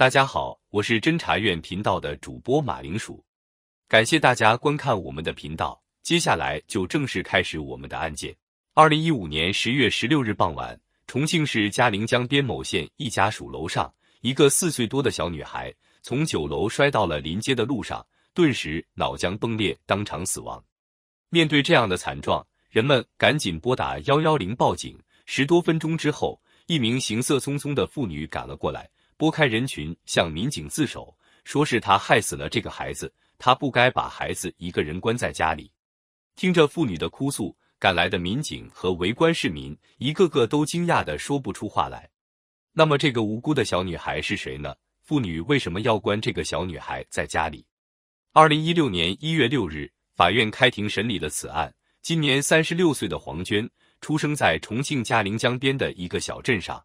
大家好，我是侦查院频道的主播马铃薯，感谢大家观看我们的频道。接下来就正式开始我们的案件。二零一五年十月十六日傍晚，重庆市嘉陵江边某县一家属楼上，一个四岁多的小女孩从九楼摔到了临街的路上，顿时脑浆崩裂，当场死亡。面对这样的惨状，人们赶紧拨打幺幺零报警。十多分钟之后，一名行色匆匆的妇女赶了过来。拨开人群，向民警自首，说是他害死了这个孩子，他不该把孩子一个人关在家里。听着妇女的哭诉，赶来的民警和围观市民一个个都惊讶的说不出话来。那么这个无辜的小女孩是谁呢？妇女为什么要关这个小女孩在家里？二零一六年一月六日，法院开庭审理了此案。今年三十六岁的黄娟，出生在重庆嘉陵江边的一个小镇上。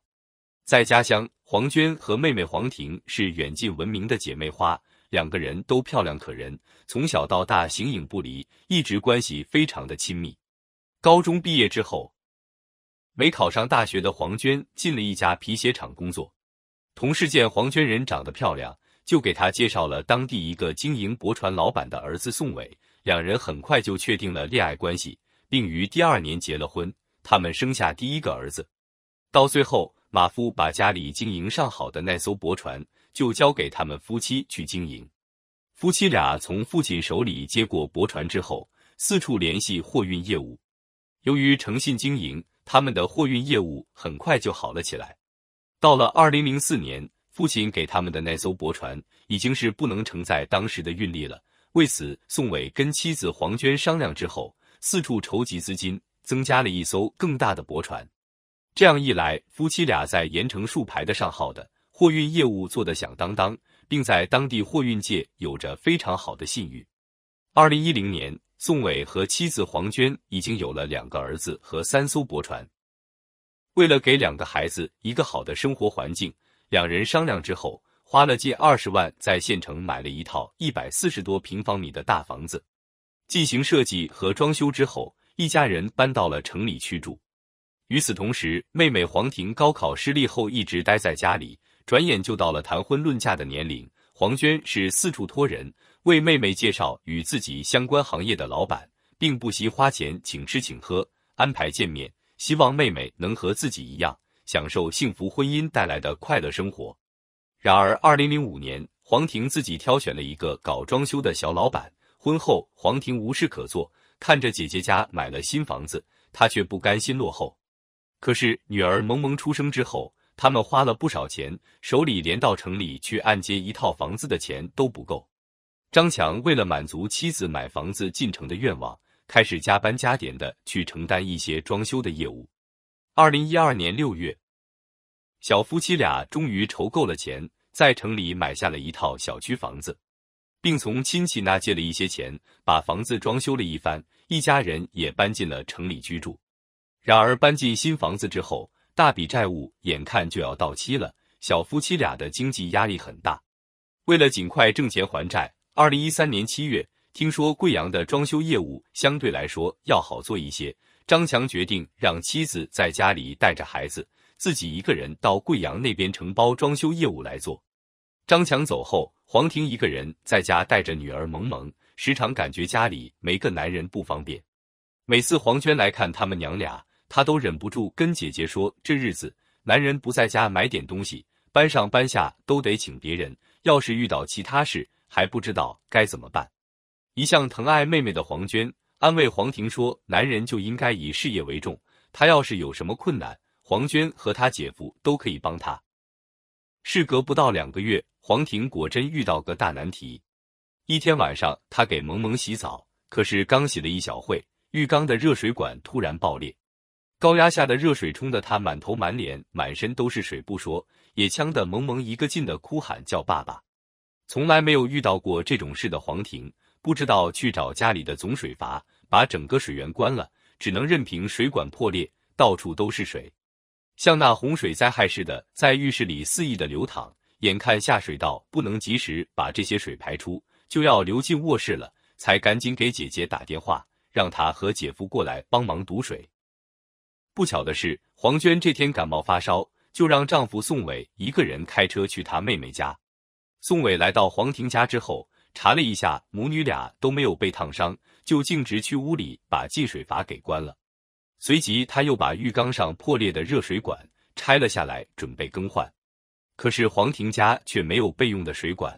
在家乡，黄娟和妹妹黄婷是远近闻名的姐妹花，两个人都漂亮可人，从小到大形影不离，一直关系非常的亲密。高中毕业之后，没考上大学的黄娟进了一家皮鞋厂工作，同事见黄娟人长得漂亮，就给她介绍了当地一个经营驳船老板的儿子宋伟，两人很快就确定了恋爱关系，并于第二年结了婚。他们生下第一个儿子，到最后。马夫把家里经营上好的那艘驳船就交给他们夫妻去经营。夫妻俩从父亲手里接过驳船之后，四处联系货运业务。由于诚信经营，他们的货运业务很快就好了起来。到了二零零四年，父亲给他们的那艘驳船已经是不能承载当时的运力了。为此，宋伟跟妻子黄娟商量之后，四处筹集资金，增加了一艘更大的驳船。这样一来，夫妻俩在盐城树牌的上号的货运业务做得响当当，并在当地货运界有着非常好的信誉。二零一零年，宋伟和妻子黄娟已经有了两个儿子和三艘驳船。为了给两个孩子一个好的生活环境，两人商量之后，花了近二十万在县城买了一套一百四十多平方米的大房子，进行设计和装修之后，一家人搬到了城里去住。与此同时，妹妹黄婷高考失利后一直待在家里，转眼就到了谈婚论嫁的年龄。黄娟是四处托人，为妹妹介绍与自己相关行业的老板，并不惜花钱请吃请喝，安排见面，希望妹妹能和自己一样，享受幸福婚姻带来的快乐生活。然而，二零零五年，黄婷自己挑选了一个搞装修的小老板。婚后，黄婷无事可做，看着姐姐家买了新房子，她却不甘心落后。可是女儿萌萌出生之后，他们花了不少钱，手里连到城里去按揭一套房子的钱都不够。张强为了满足妻子买房子进城的愿望，开始加班加点的去承担一些装修的业务。二零一二年六月，小夫妻俩终于筹够了钱，在城里买下了一套小区房子，并从亲戚那借了一些钱，把房子装修了一番，一家人也搬进了城里居住。然而搬进新房子之后，大笔债务眼看就要到期了，小夫妻俩的经济压力很大。为了尽快挣钱还债，二零一三年七月，听说贵阳的装修业务相对来说要好做一些，张强决定让妻子在家里带着孩子，自己一个人到贵阳那边承包装修业务来做。张强走后，黄婷一个人在家带着女儿萌萌，时常感觉家里没个男人不方便。每次黄娟来看他们娘俩。他都忍不住跟姐姐说：“这日子，男人不在家买点东西，搬上搬下都得请别人。要是遇到其他事，还不知道该怎么办。”一向疼爱妹妹的黄娟安慰黄婷说：“男人就应该以事业为重，他要是有什么困难，黄娟和他姐夫都可以帮他。”事隔不到两个月，黄婷果真遇到个大难题。一天晚上，她给萌萌洗澡，可是刚洗了一小会，浴缸的热水管突然爆裂。高压下的热水冲得他满头满脸满身都是水，不说也呛得萌萌一个劲的哭喊叫爸爸。从来没有遇到过这种事的黄婷，不知道去找家里的总水阀把整个水源关了，只能任凭水管破裂，到处都是水，像那洪水灾害似的在浴室里肆意的流淌。眼看下水道不能及时把这些水排出，就要流进卧室了，才赶紧给姐姐打电话，让她和姐夫过来帮忙堵水。不巧的是，黄娟这天感冒发烧，就让丈夫宋伟一个人开车去她妹妹家。宋伟来到黄婷家之后，查了一下，母女俩都没有被烫伤，就径直去屋里把进水阀给关了。随即，他又把浴缸上破裂的热水管拆了下来，准备更换。可是黄婷家却没有备用的水管，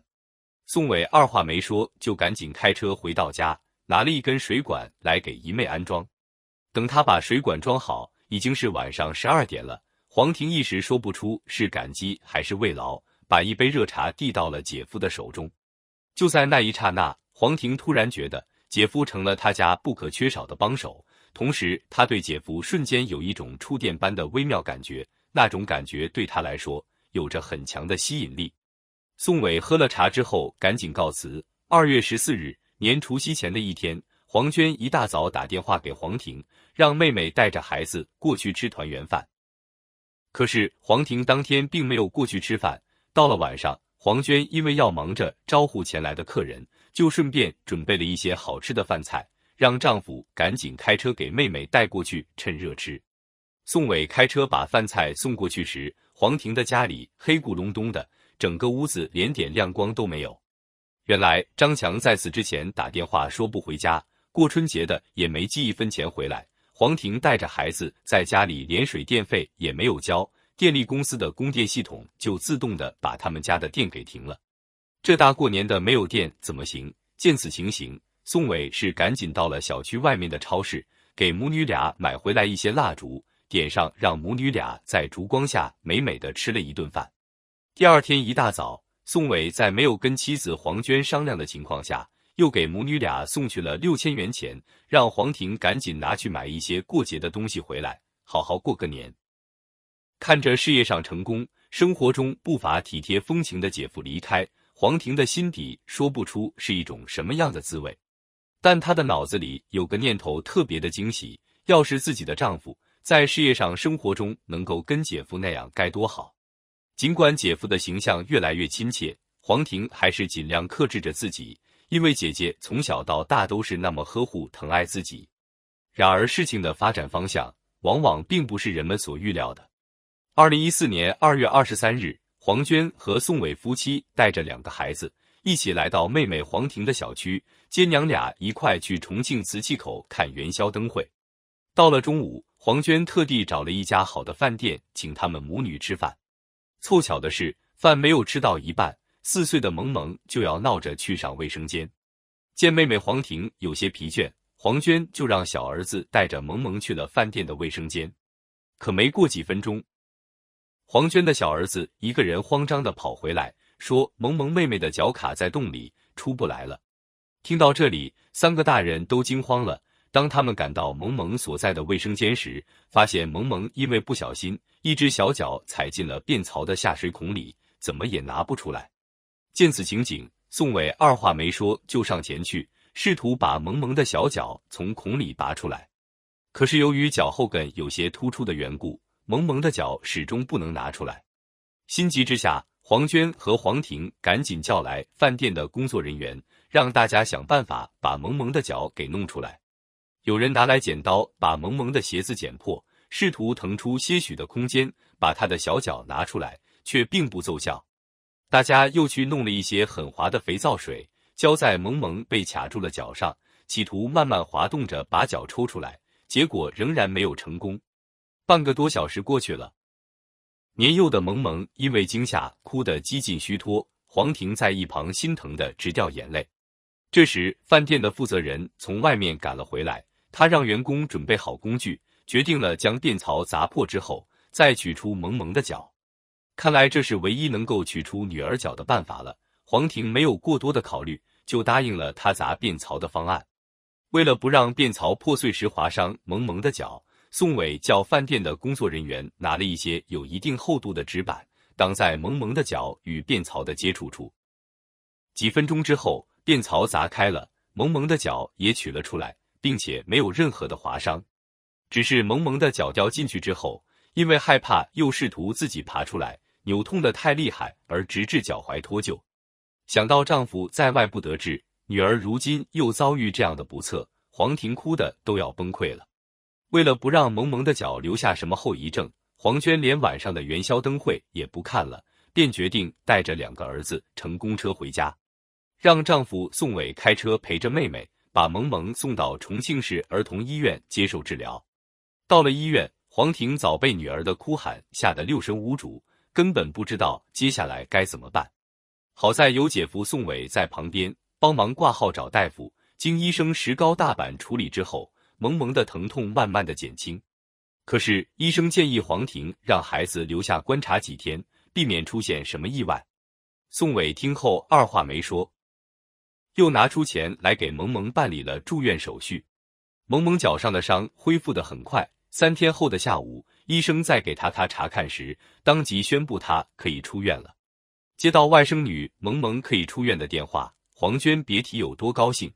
宋伟二话没说，就赶紧开车回到家，拿了一根水管来给姨妹安装。等他把水管装好，已经是晚上十二点了，黄婷一时说不出是感激还是慰劳，把一杯热茶递到了姐夫的手中。就在那一刹那，黄婷突然觉得姐夫成了他家不可缺少的帮手，同时他对姐夫瞬间有一种触电般的微妙感觉，那种感觉对他来说有着很强的吸引力。宋伟喝了茶之后，赶紧告辞。二月十四日，年除夕前的一天。黄娟一大早打电话给黄婷，让妹妹带着孩子过去吃团圆饭。可是黄婷当天并没有过去吃饭。到了晚上，黄娟因为要忙着招呼前来的客人，就顺便准备了一些好吃的饭菜，让丈夫赶紧开车给妹妹带过去，趁热吃。宋伟开车把饭菜送过去时，黄婷的家里黑咕隆咚的，整个屋子连点亮光都没有。原来张强在此之前打电话说不回家。过春节的也没寄一分钱回来，黄婷带着孩子在家里连水电费也没有交，电力公司的供电系统就自动的把他们家的电给停了。这大过年的没有电怎么行？见此情形，宋伟是赶紧到了小区外面的超市，给母女俩买回来一些蜡烛，点上让母女俩在烛光下美美的吃了一顿饭。第二天一大早，宋伟在没有跟妻子黄娟商量的情况下。又给母女俩送去了六千元钱，让黄婷赶紧拿去买一些过节的东西回来，好好过个年。看着事业上成功、生活中不乏体贴风情的姐夫离开，黄婷的心底说不出是一种什么样的滋味。但她的脑子里有个念头特别的惊喜：要是自己的丈夫在事业上、生活中能够跟姐夫那样，该多好！尽管姐夫的形象越来越亲切，黄婷还是尽量克制着自己。因为姐姐从小到大都是那么呵护疼爱自己，然而事情的发展方向往往并不是人们所预料的。二零一四年二月二十三日，黄娟和宋伟夫妻带着两个孩子一起来到妹妹黄婷的小区，姐娘俩一块去重庆磁器口看元宵灯会。到了中午，黄娟特地找了一家好的饭店请他们母女吃饭。凑巧的是，饭没有吃到一半。四岁的萌萌就要闹着去上卫生间，见妹妹黄婷有些疲倦，黄娟就让小儿子带着萌萌去了饭店的卫生间。可没过几分钟，黄娟的小儿子一个人慌张地跑回来，说：“萌萌妹妹的脚卡在洞里，出不来了。”听到这里，三个大人都惊慌了。当他们赶到萌萌所在的卫生间时，发现萌萌因为不小心，一只小脚踩进了便槽的下水孔里，怎么也拿不出来。见此情景，宋伟二话没说就上前去，试图把萌萌的小脚从孔里拔出来。可是由于脚后跟有些突出的缘故，萌萌的脚始终不能拿出来。心急之下，黄娟和黄婷赶紧叫来饭店的工作人员，让大家想办法把萌萌的脚给弄出来。有人拿来剪刀，把萌萌的鞋子剪破，试图腾出些许的空间，把他的小脚拿出来，却并不奏效。大家又去弄了一些很滑的肥皂水，浇在萌萌被卡住了脚上，企图慢慢滑动着把脚抽出来，结果仍然没有成功。半个多小时过去了，年幼的萌萌因为惊吓哭得几近虚脱，黄婷在一旁心疼的直掉眼泪。这时，饭店的负责人从外面赶了回来，他让员工准备好工具，决定了将电槽砸破之后，再取出萌萌的脚。看来这是唯一能够取出女儿脚的办法了。黄婷没有过多的考虑，就答应了他砸便槽的方案。为了不让便槽破碎时划伤萌萌的脚，宋伟叫饭店的工作人员拿了一些有一定厚度的纸板，挡在萌萌的脚与便槽的接触处。几分钟之后，便槽砸开了，萌萌的脚也取了出来，并且没有任何的划伤。只是萌萌的脚掉进去之后，因为害怕，又试图自己爬出来。扭痛的太厉害，而直至脚踝脱臼。想到丈夫在外不得志，女儿如今又遭遇这样的不测，黄婷哭的都要崩溃了。为了不让萌萌的脚留下什么后遗症，黄娟连晚上的元宵灯会也不看了，便决定带着两个儿子乘公车回家，让丈夫宋伟开车陪着妹妹，把萌萌送到重庆市儿童医院接受治疗。到了医院，黄婷早被女儿的哭喊吓得六神无主。根本不知道接下来该怎么办。好在有姐夫宋伟在旁边帮忙挂号找大夫。经医生石膏大板处理之后，萌萌的疼痛慢慢的减轻。可是医生建议黄婷让孩子留下观察几天，避免出现什么意外。宋伟听后二话没说，又拿出钱来给萌萌办理了住院手续。萌萌脚上的伤恢复的很快。三天后的下午，医生在给他他查看时，当即宣布他可以出院了。接到外甥女萌萌可以出院的电话，黄娟别提有多高兴。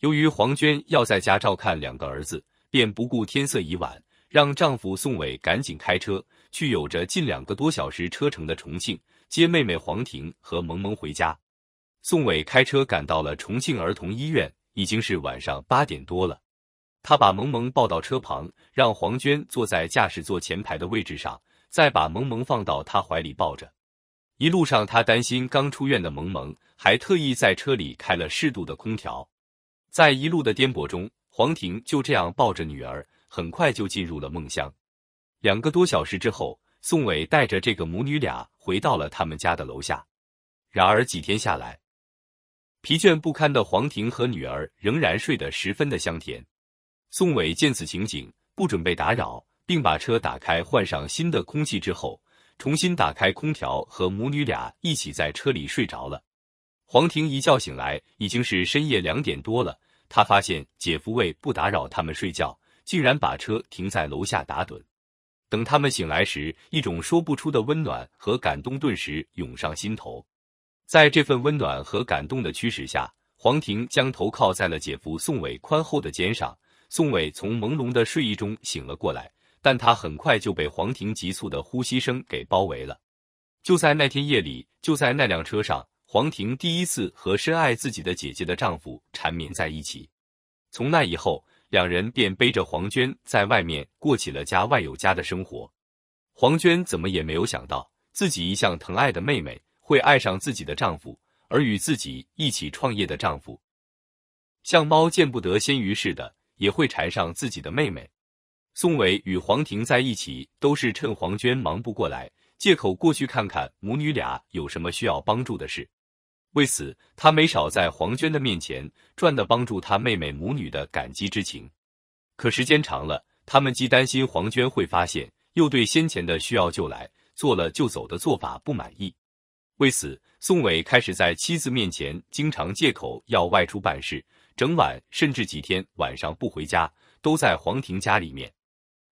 由于黄娟要在家照看两个儿子，便不顾天色已晚，让丈夫宋伟赶紧开车去有着近两个多小时车程的重庆接妹妹黄婷和萌萌回家。宋伟开车赶到了重庆儿童医院，已经是晚上八点多了。他把萌萌抱到车旁，让黄娟坐在驾驶座前排的位置上，再把萌萌放到他怀里抱着。一路上，他担心刚出院的萌萌，还特意在车里开了适度的空调。在一路的颠簸中，黄婷就这样抱着女儿，很快就进入了梦乡。两个多小时之后，宋伟带着这个母女俩回到了他们家的楼下。然而几天下来，疲倦不堪的黄婷和女儿仍然睡得十分的香甜。宋伟见此情景，不准备打扰，并把车打开，换上新的空气之后，重新打开空调，和母女俩一起在车里睡着了。黄婷一觉醒来，已经是深夜两点多了。她发现姐夫为不打扰他们睡觉，竟然把车停在楼下打盹。等他们醒来时，一种说不出的温暖和感动顿时涌上心头。在这份温暖和感动的驱使下，黄婷将头靠在了姐夫宋伟宽厚的肩上。宋伟从朦胧的睡意中醒了过来，但他很快就被黄婷急促的呼吸声给包围了。就在那天夜里，就在那辆车上，黄婷第一次和深爱自己的姐姐的丈夫缠绵在一起。从那以后，两人便背着黄娟在外面过起了家外有家的生活。黄娟怎么也没有想到，自己一向疼爱的妹妹会爱上自己的丈夫，而与自己一起创业的丈夫，像猫见不得鲜鱼似的。也会缠上自己的妹妹。宋伟与黄婷在一起，都是趁黄娟忙不过来，借口过去看看母女俩有什么需要帮助的事。为此，他没少在黄娟的面前赚得帮助他妹妹母女的感激之情。可时间长了，他们既担心黄娟会发现，又对先前的需要就来，做了就走的做法不满意。为此，宋伟开始在妻子面前经常借口要外出办事。整晚甚至几天晚上不回家，都在黄婷家里面。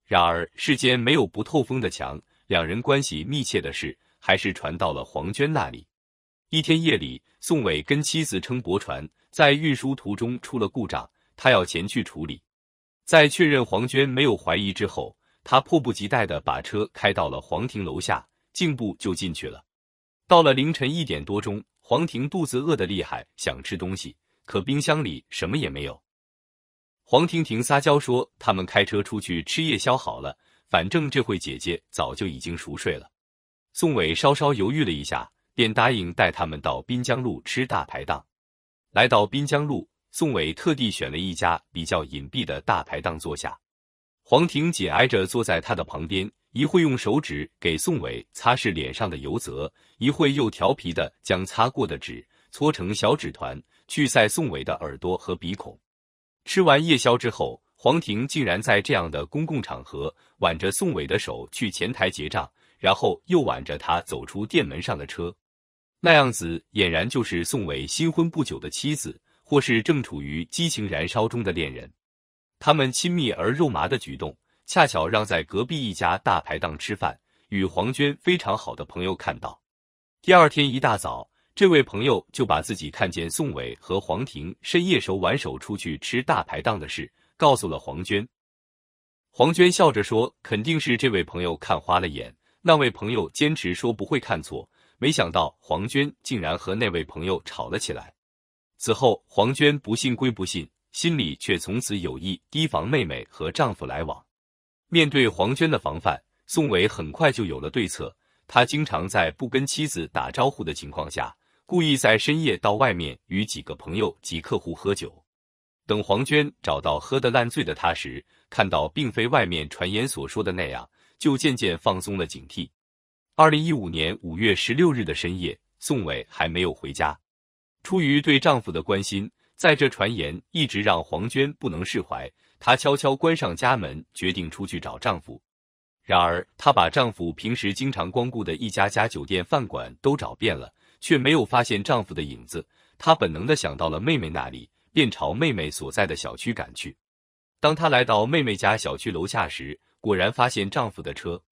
然而世间没有不透风的墙，两人关系密切的事还是传到了黄娟那里。一天夜里，宋伟跟妻子乘驳船在运输途中出了故障，他要前去处理。在确认黄娟没有怀疑之后，他迫不及待地把车开到了黄婷楼下，径步就进去了。到了凌晨一点多钟，黄婷肚子饿得厉害，想吃东西。可冰箱里什么也没有。黄婷婷撒娇说：“他们开车出去吃夜宵好了，反正这会姐姐早就已经熟睡了。”宋伟稍稍犹豫了一下，便答应带他们到滨江路吃大排档。来到滨江路，宋伟特地选了一家比较隐蔽的大排档坐下。黄婷紧挨着坐在他的旁边，一会用手指给宋伟擦拭脸上的油渍，一会又调皮的将擦过的纸搓成小纸团。去塞宋伟的耳朵和鼻孔。吃完夜宵之后，黄婷竟然在这样的公共场合挽着宋伟的手去前台结账，然后又挽着他走出店门上的车，那样子俨然就是宋伟新婚不久的妻子，或是正处于激情燃烧中的恋人。他们亲密而肉麻的举动，恰巧让在隔壁一家大排档吃饭与黄娟非常好的朋友看到。第二天一大早。这位朋友就把自己看见宋伟和黄婷深夜手挽手出去吃大排档的事告诉了黄娟。黄娟笑着说：“肯定是这位朋友看花了眼。”那位朋友坚持说不会看错。没想到黄娟竟然和那位朋友吵了起来。此后，黄娟不信归不信，心里却从此有意提防妹妹和丈夫来往。面对黄娟的防范，宋伟很快就有了对策。他经常在不跟妻子打招呼的情况下。故意在深夜到外面与几个朋友及客户喝酒。等黄娟找到喝得烂醉的他时，看到并非外面传言所说的那样，就渐渐放松了警惕。二零一五年五月十六日的深夜，宋伟还没有回家。出于对丈夫的关心，在这传言一直让黄娟不能释怀，她悄悄关上家门，决定出去找丈夫。然而，她把丈夫平时经常光顾的一家家酒店、饭馆都找遍了。却没有发现丈夫的影子，她本能的想到了妹妹那里，便朝妹妹所在的小区赶去。当她来到妹妹家小区楼下时，果然发现丈夫的车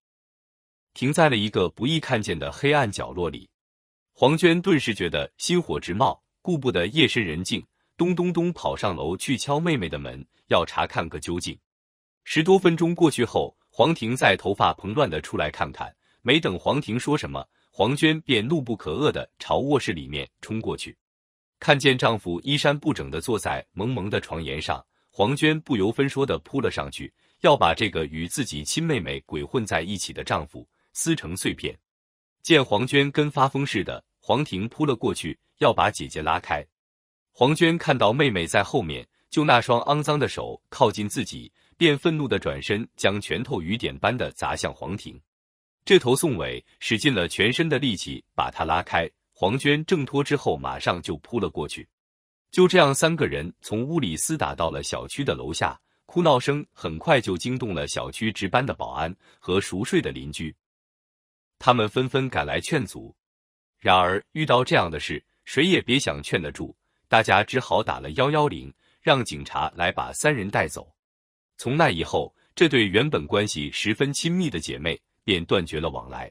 停在了一个不易看见的黑暗角落里。黄娟顿时觉得心火直冒，顾不得夜深人静，咚咚咚跑上楼去敲妹妹的门，要查看个究竟。十多分钟过去后，黄婷在头发蓬乱的出来看看，没等黄婷说什么。黄娟便怒不可遏的朝卧室里面冲过去，看见丈夫衣衫不整的坐在萌萌的床沿上，黄娟不由分说的扑了上去，要把这个与自己亲妹妹鬼混在一起的丈夫撕成碎片。见黄娟跟发疯似的，黄婷扑了过去，要把姐姐拉开。黄娟看到妹妹在后面，就那双肮脏的手靠近自己，便愤怒的转身，将拳头雨点般的砸向黄婷。这头宋伟使尽了全身的力气，把他拉开。黄娟挣脱之后，马上就扑了过去。就这样，三个人从屋里厮打到了小区的楼下，哭闹声很快就惊动了小区值班的保安和熟睡的邻居，他们纷纷赶来劝阻。然而遇到这样的事，谁也别想劝得住，大家只好打了幺幺零，让警察来把三人带走。从那以后，这对原本关系十分亲密的姐妹。便断绝了往来。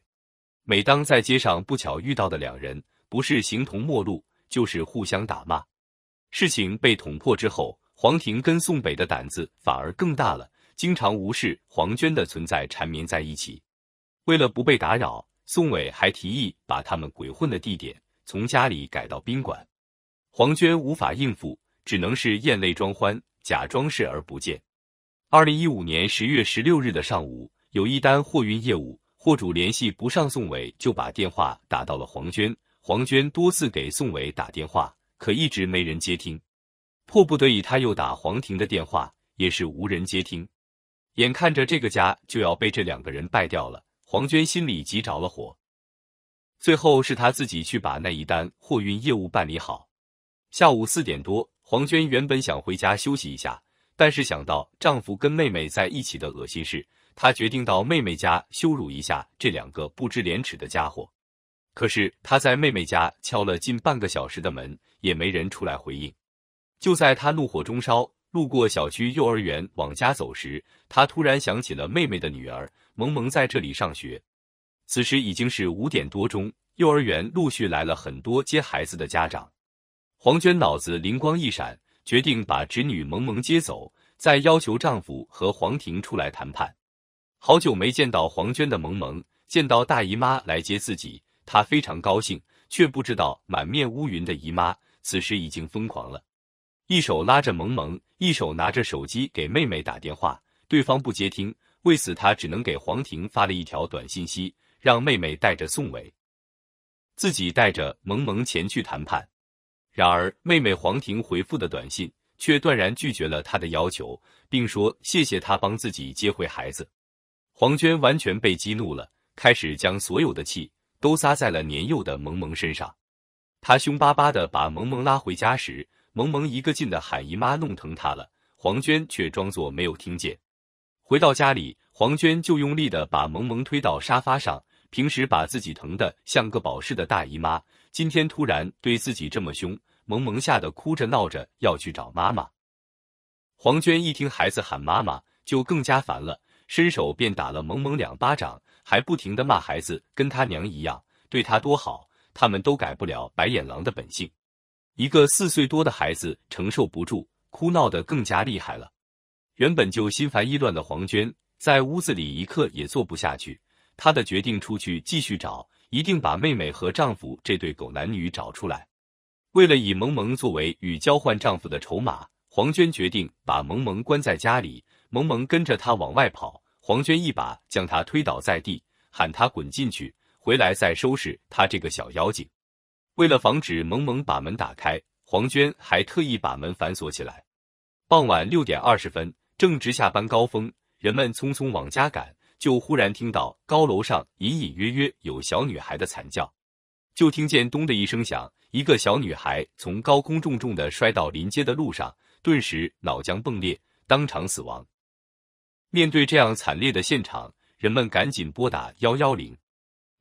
每当在街上不巧遇到的两人，不是形同陌路，就是互相打骂。事情被捅破之后，黄婷跟宋北的胆子反而更大了，经常无视黄娟的存在，缠绵在一起。为了不被打扰，宋伟还提议把他们鬼混的地点从家里改到宾馆。黄娟无法应付，只能是咽泪装欢，假装视而不见。二零一五年十月十六日的上午。有一单货运业务，货主联系不上宋伟，就把电话打到了黄娟。黄娟多次给宋伟打电话，可一直没人接听。迫不得已，他又打黄婷的电话，也是无人接听。眼看着这个家就要被这两个人败掉了，黄娟心里急着了火。最后，是他自己去把那一单货运业务办理好。下午四点多，黄娟原本想回家休息一下，但是想到丈夫跟妹妹在一起的恶心事。他决定到妹妹家羞辱一下这两个不知廉耻的家伙。可是他在妹妹家敲了近半个小时的门，也没人出来回应。就在他怒火中烧，路过小区幼儿园往家走时，他突然想起了妹妹的女儿萌萌在这里上学。此时已经是五点多钟，幼儿园陆续来了很多接孩子的家长。黄娟脑子灵光一闪，决定把侄女萌萌接走，再要求丈夫和黄婷出来谈判。好久没见到黄娟的萌萌，见到大姨妈来接自己，她非常高兴，却不知道满面乌云的姨妈此时已经疯狂了，一手拉着萌萌，一手拿着手机给妹妹打电话，对方不接听，为此她只能给黄婷发了一条短信息，让妹妹带着宋伟，自己带着萌萌前去谈判。然而妹妹黄婷回复的短信却断然拒绝了他的要求，并说谢谢他帮自己接回孩子。黄娟完全被激怒了，开始将所有的气都撒在了年幼的萌萌身上。她凶巴巴的把萌萌拉回家时，萌萌一个劲的喊姨妈弄疼她了，黄娟却装作没有听见。回到家里，黄娟就用力的把萌萌推到沙发上。平时把自己疼的像个宝似的大姨妈，今天突然对自己这么凶，萌萌吓得哭着闹着要去找妈妈。黄娟一听孩子喊妈妈，就更加烦了。伸手便打了萌萌两巴掌，还不停的骂孩子跟他娘一样，对他多好，他们都改不了白眼狼的本性。一个四岁多的孩子承受不住，哭闹得更加厉害了。原本就心烦意乱的黄娟，在屋子里一刻也坐不下去。她的决定出去继续找，一定把妹妹和丈夫这对狗男女找出来。为了以萌萌作为与交换丈夫的筹码，黄娟决定把萌萌关在家里。萌萌跟着他往外跑，黄娟一把将他推倒在地，喊他滚进去，回来再收拾他这个小妖精。为了防止萌萌把门打开，黄娟还特意把门反锁起来。傍晚六点二十分，正值下班高峰，人们匆匆往家赶，就忽然听到高楼上隐隐约约有小女孩的惨叫，就听见咚的一声响，一个小女孩从高空重重的摔到临街的路上，顿时脑浆迸裂，当场死亡。面对这样惨烈的现场，人们赶紧拨打幺幺零。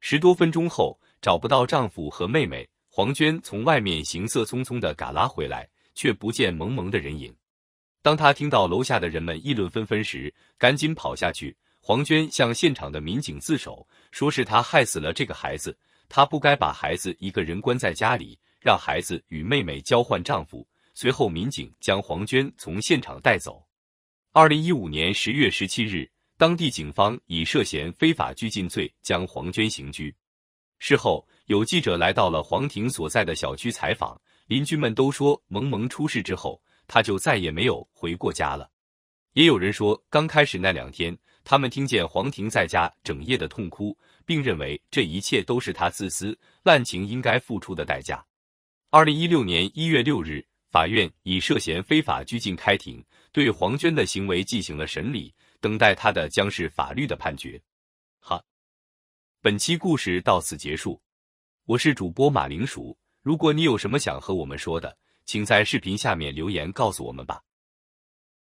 十多分钟后，找不到丈夫和妹妹，黄娟从外面行色匆匆的赶拉回来，却不见萌萌的人影。当她听到楼下的人们议论纷纷时，赶紧跑下去。黄娟向现场的民警自首，说是她害死了这个孩子，她不该把孩子一个人关在家里，让孩子与妹妹交换丈夫。随后，民警将黄娟从现场带走。二零一五年十月十七日，当地警方以涉嫌非法拘禁罪将黄娟刑拘。事后，有记者来到了黄婷所在的小区采访，邻居们都说，萌萌出事之后，她就再也没有回过家了。也有人说，刚开始那两天，他们听见黄婷在家整夜的痛哭，并认为这一切都是她自私滥情应该付出的代价。二零一六年一月六日，法院以涉嫌非法拘禁开庭。对黄娟的行为进行了审理，等待她的将是法律的判决。好，本期故事到此结束。我是主播马铃薯，如果你有什么想和我们说的，请在视频下面留言告诉我们吧。